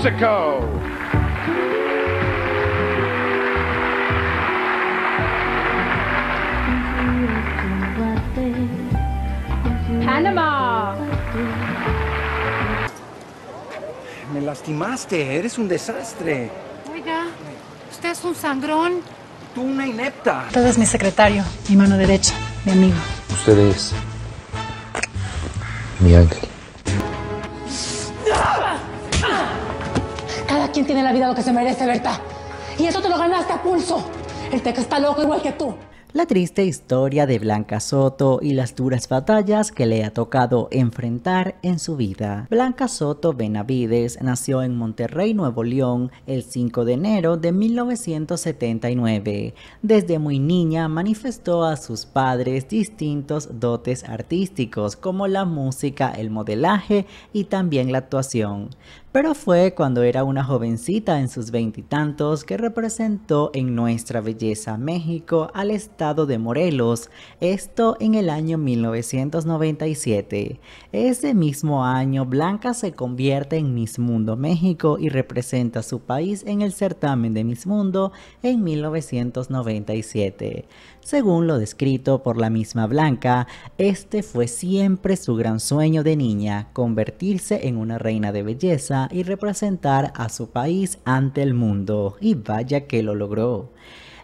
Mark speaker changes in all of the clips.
Speaker 1: Mexico. Panamá. Me lastimaste, eres un desastre. Oiga, usted es un sangrón. Tú una inepta. Usted es mi secretario, mi mano derecha, mi amigo. Usted es mi ángel. tiene la vida lo que se merece, verdad? Y eso te lo ganaste a pulso. El teca está loco igual que tú. La triste historia de Blanca Soto y las duras batallas que le ha tocado enfrentar en su vida. Blanca Soto Benavides nació en Monterrey, Nuevo León, el 5 de enero de 1979. Desde muy niña manifestó a sus padres distintos dotes artísticos como la música, el modelaje y también la actuación pero fue cuando era una jovencita en sus veintitantos que representó en Nuestra Belleza México al estado de Morelos, esto en el año 1997. Ese mismo año, Blanca se convierte en Miss Mundo México y representa a su país en el certamen de Miss Mundo en 1997. Según lo descrito por la misma Blanca, este fue siempre su gran sueño de niña, convertirse en una reina de belleza y representar a su país ante el mundo, y vaya que lo logró.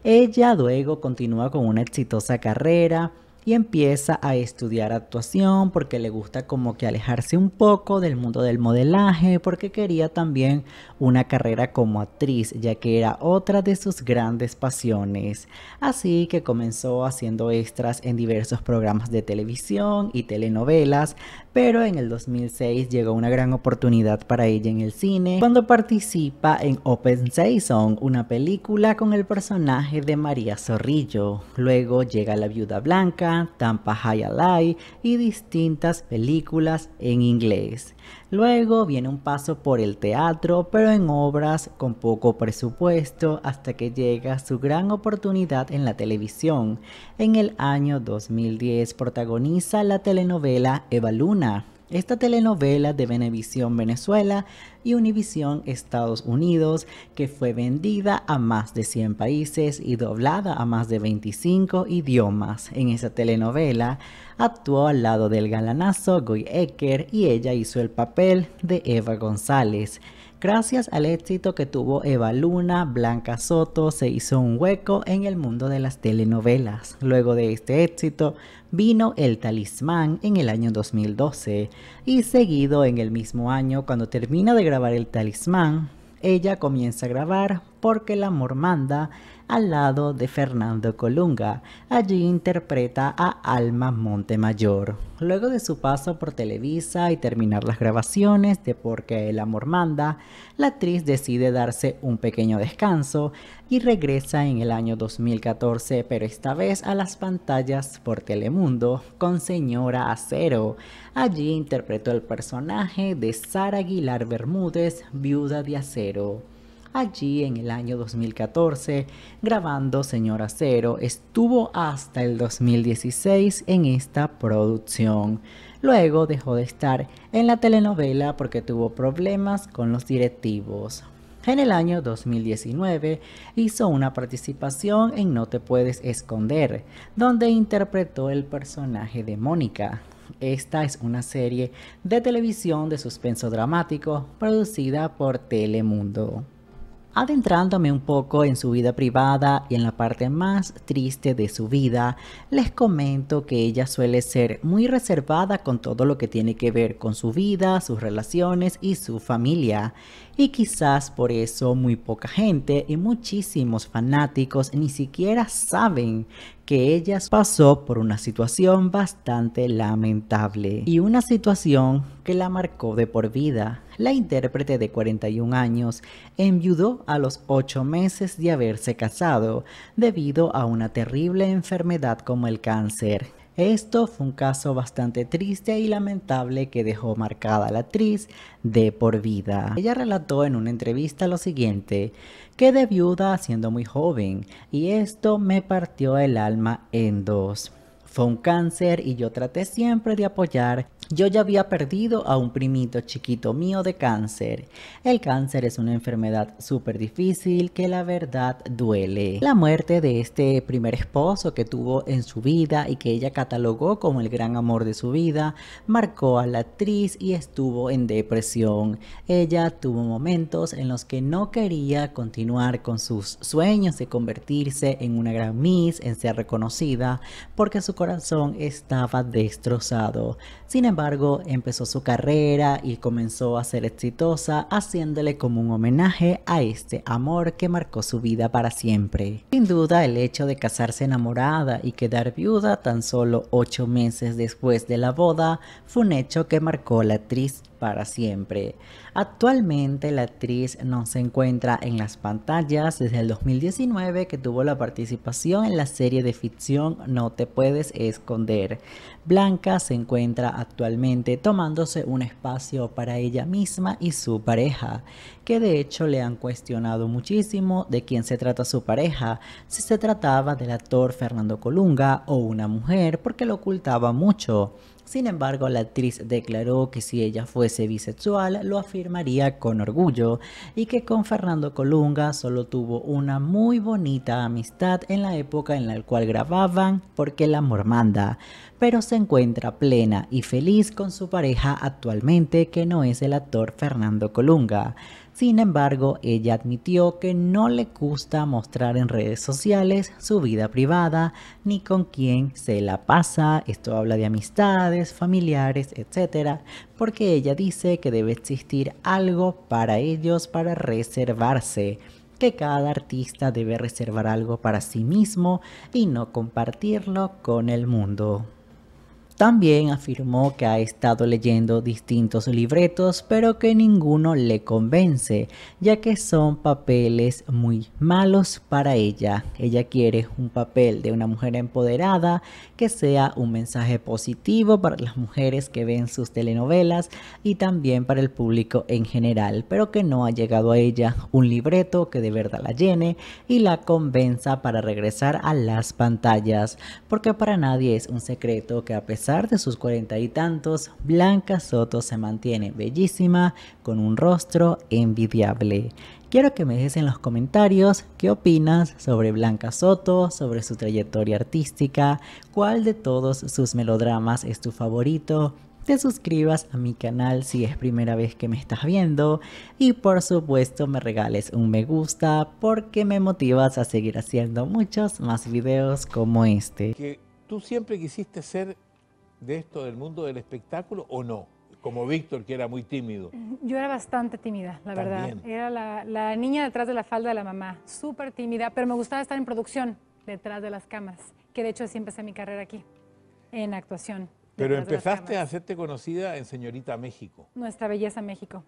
Speaker 1: Ella luego continúa con una exitosa carrera y empieza a estudiar actuación porque le gusta como que alejarse un poco del mundo del modelaje, porque quería también una carrera como actriz, ya que era otra de sus grandes pasiones. Así que comenzó haciendo extras en diversos programas de televisión y telenovelas, pero en el 2006 llegó una gran oportunidad para ella en el cine cuando participa en Open Season, una película con el personaje de María Zorrillo. Luego llega La Viuda Blanca, Tampa High Alive y distintas películas en inglés. Luego viene un paso por el teatro, pero en obras con poco presupuesto, hasta que llega su gran oportunidad en la televisión. En el año 2010 protagoniza la telenovela Eva Luna, esta telenovela de Venevisión Venezuela y Univisión Estados Unidos, que fue vendida a más de 100 países y doblada a más de 25 idiomas. En esa telenovela actuó al lado del galanazo Guy Ecker y ella hizo el papel de Eva González. Gracias al éxito que tuvo Eva Luna, Blanca Soto se hizo un hueco en el mundo de las telenovelas. Luego de este éxito vino El Talismán en el año 2012 y seguido en el mismo año cuando termina de grabar El Talismán, ella comienza a grabar Porque el amor manda al lado de Fernando Colunga. Allí interpreta a Alma Montemayor. Luego de su paso por Televisa y terminar las grabaciones de Porque el amor manda, la actriz decide darse un pequeño descanso y regresa en el año 2014, pero esta vez a las pantallas por Telemundo con Señora Acero. Allí interpretó el personaje de Sara Aguilar Bermúdez, viuda de acero allí en el año 2014 grabando Señora Cero. Estuvo hasta el 2016 en esta producción. Luego dejó de estar en la telenovela porque tuvo problemas con los directivos. En el año 2019 hizo una participación en No te puedes esconder, donde interpretó el personaje de Mónica. Esta es una serie de televisión de suspenso dramático producida por Telemundo. Adentrándome un poco en su vida privada y en la parte más triste de su vida, les comento que ella suele ser muy reservada con todo lo que tiene que ver con su vida, sus relaciones y su familia. Y quizás por eso muy poca gente y muchísimos fanáticos ni siquiera saben que ella pasó por una situación bastante lamentable y una situación que la marcó de por vida. La intérprete de 41 años enviudó a los 8 meses de haberse casado debido a una terrible enfermedad como el cáncer esto fue un caso bastante triste y lamentable que dejó marcada a la actriz de por vida. Ella relató en una entrevista lo siguiente, quedé viuda siendo muy joven y esto me partió el alma en dos. Fue un cáncer y yo traté siempre de apoyar yo ya había perdido a un primito chiquito mío de cáncer. El cáncer es una enfermedad súper difícil que la verdad duele. La muerte de este primer esposo que tuvo en su vida y que ella catalogó como el gran amor de su vida, marcó a la actriz y estuvo en depresión. Ella tuvo momentos en los que no quería continuar con sus sueños de convertirse en una gran Miss, en ser reconocida, porque su corazón estaba destrozado. Sin embargo, embargo, empezó su carrera y comenzó a ser exitosa, haciéndole como un homenaje a este amor que marcó su vida para siempre. Sin duda, el hecho de casarse enamorada y quedar viuda tan solo ocho meses después de la boda fue un hecho que marcó la actriz para siempre. Actualmente la actriz no se encuentra en las pantallas desde el 2019 que tuvo la participación en la serie de ficción No te puedes esconder. Blanca se encuentra actualmente tomándose un espacio para ella misma y su pareja, que de hecho le han cuestionado muchísimo de quién se trata su pareja, si se trataba del actor Fernando Colunga o una mujer, porque lo ocultaba mucho. Sin embargo, la actriz declaró que si ella fuese bisexual, lo afirmaría con orgullo y que con Fernando Colunga solo tuvo una muy bonita amistad en la época en la cual grababan Porque el amor manda, pero se encuentra plena y feliz con su pareja actualmente que no es el actor Fernando Colunga. Sin embargo, ella admitió que no le gusta mostrar en redes sociales su vida privada ni con quién se la pasa. Esto habla de amistades, familiares, etc. Porque ella dice que debe existir algo para ellos para reservarse que cada artista debe reservar algo para sí mismo y no compartirlo con el mundo. También afirmó que ha estado leyendo distintos libretos, pero que ninguno le convence, ya que son papeles muy malos para ella. Ella quiere un papel de una mujer empoderada que sea un mensaje positivo para las mujeres que ven sus telenovelas y también para el público en general, pero que no ha llegado a ella un libreto que de verdad la llene y la convenza para regresar a las pantallas, porque para nadie es un secreto que a pesar de sus cuarenta y tantos, Blanca Soto se mantiene bellísima con un rostro envidiable. Quiero que me dejes en los comentarios qué opinas sobre Blanca Soto, sobre su trayectoria artística, cuál de todos sus melodramas es tu favorito, te suscribas a mi canal si es primera vez que me estás viendo y por supuesto me regales un me gusta porque me motivas a seguir haciendo muchos más videos como este. Que tú siempre quisiste ser de esto del mundo del espectáculo o no? Como Víctor, que era muy tímido. Yo era bastante tímida, la verdad. Era la, niña detrás de la falda de la mamá, súper tímida, pero me gustaba estar en producción detrás de las camas, que de hecho así empecé mi carrera aquí, en actuación. Pero empezaste a hacerte conocida en Señorita México. Nuestra belleza México.